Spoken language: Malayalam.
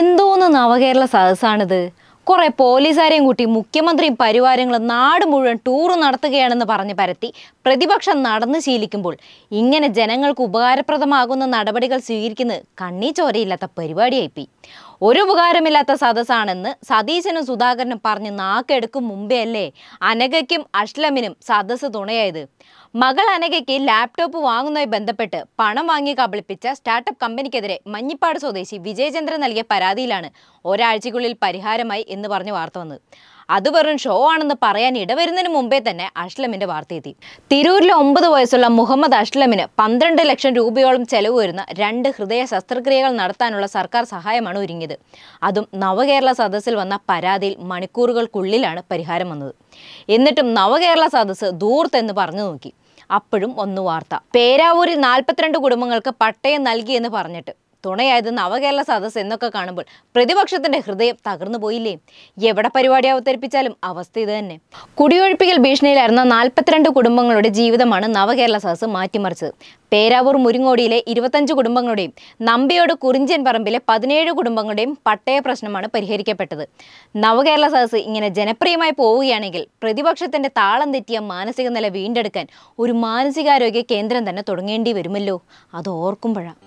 എന്തോന്ന് നവകേരള സദസ്സാണിത് കുറേ പോലീസുകാരെയും കൂട്ടി മുഖ്യമന്ത്രിയും പരിവാരങ്ങളും നാട് മുഴുവൻ ടൂർ നടത്തുകയാണെന്ന് പറഞ്ഞ് പരത്തി പ്രതിപക്ഷം നടന്നു ശീലിക്കുമ്പോൾ ഇങ്ങനെ ജനങ്ങൾക്ക് ഉപകാരപ്രദമാകുന്ന നടപടികൾ സ്വീകരിക്കുന്നത് കണ്ണീ ചോരയില്ലാത്ത പരിപാടിയായിപ്പോയി ഒരു ഉപകാരമില്ലാത്ത സദസ്സാണെന്ന് സതീശനും സുധാകരനും പറഞ്ഞ് നാക്കെടുക്കും മുമ്പേ അല്ലേ അനകയ്ക്കും അഷ്ലമിനും സദസ്സ് തുണയായത് മകൾ അനകയ്ക്ക് ലാപ്ടോപ്പ് വാങ്ങുന്നതുമായി ബന്ധപ്പെട്ട് പണം വാങ്ങി കബളിപ്പിച്ച സ്റ്റാർട്ടപ്പ് കമ്പനിക്കെതിരെ മഞ്ഞിപ്പാട് സ്വദേശി വിജയചന്ദ്രൻ നൽകിയ പരാതിയിലാണ് ഒരാഴ്ചയ്ക്കുള്ളിൽ പരിഹാരമായി എന്ന് പറഞ്ഞ് വാർത്ത വന്നത് അത് വെറും ഷോ ആണെന്ന് പറയാൻ ഇടവരുന്നതിന് മുമ്പേ തന്നെ അഷ്ലമിന്റെ വാർത്തയെത്തി തിരൂരിലെ ഒമ്പത് വയസ്സുള്ള മുഹമ്മദ് അഷ്ലമിന് പന്ത്രണ്ട് ലക്ഷം രൂപയോളം ചെലവ് വരുന്ന രണ്ട് ഹൃദയ ശസ്ത്രക്രിയകൾ നടത്താനുള്ള സർക്കാർ സഹായമാണ് ഒരുങ്ങിയത് അതും നവകേരള സദസ്സിൽ വന്ന പരാതിയിൽ മണിക്കൂറുകൾക്കുള്ളിലാണ് പരിഹാരം വന്നത് എന്നിട്ടും നവകേരള സദസ്സ് ദൂർത്തെന്ന് പറഞ്ഞു നോക്കി അപ്പോഴും ഒന്ന് വാർത്ത പേരാവൂരിൽ നാൽപ്പത്തിരണ്ട് കുടുംബങ്ങൾക്ക് പട്ടയം നൽകിയെന്ന് പറഞ്ഞിട്ട് തുണയായത് നവകേരള സദസ് എന്നൊക്കെ കാണുമ്പോൾ പ്രതിപക്ഷത്തിന്റെ ഹൃദയം തകർന്നു പോയില്ലേ എവിടെ പരിപാടി അവതരിപ്പിച്ചാലും അവസ്ഥ ഇത് തന്നെ കുടിയൊഴിപ്പിക്കൽ ഭീഷണിയിലായിരുന്ന നാൽപ്പത്തിരണ്ട് കുടുംബങ്ങളുടെ ജീവിതമാണ് നവകേരള സദസ് മാറ്റിമറിച്ചത് പേരാവൂർ മുരിങ്ങോടിയിലെ ഇരുപത്തഞ്ച് കുടുംബങ്ങളുടെയും നമ്പിയോട് കുറിഞ്ചൻ പറമ്പിലെ പതിനേഴ് കുടുംബങ്ങളുടെയും പട്ടയ പ്രശ്നമാണ് പരിഹരിക്കപ്പെട്ടത് നവകേരള സദസ് ഇങ്ങനെ ജനപ്രിയമായി പോവുകയാണെങ്കിൽ പ്രതിപക്ഷത്തിന്റെ താളം തെറ്റിയ മാനസിക നില വീണ്ടെടുക്കാൻ ഒരു മാനസികാരോഗ്യ കേന്ദ്രം തന്നെ തുടങ്ങേണ്ടി വരുമല്ലോ അത് ഓർക്കുമ്പോഴാണ്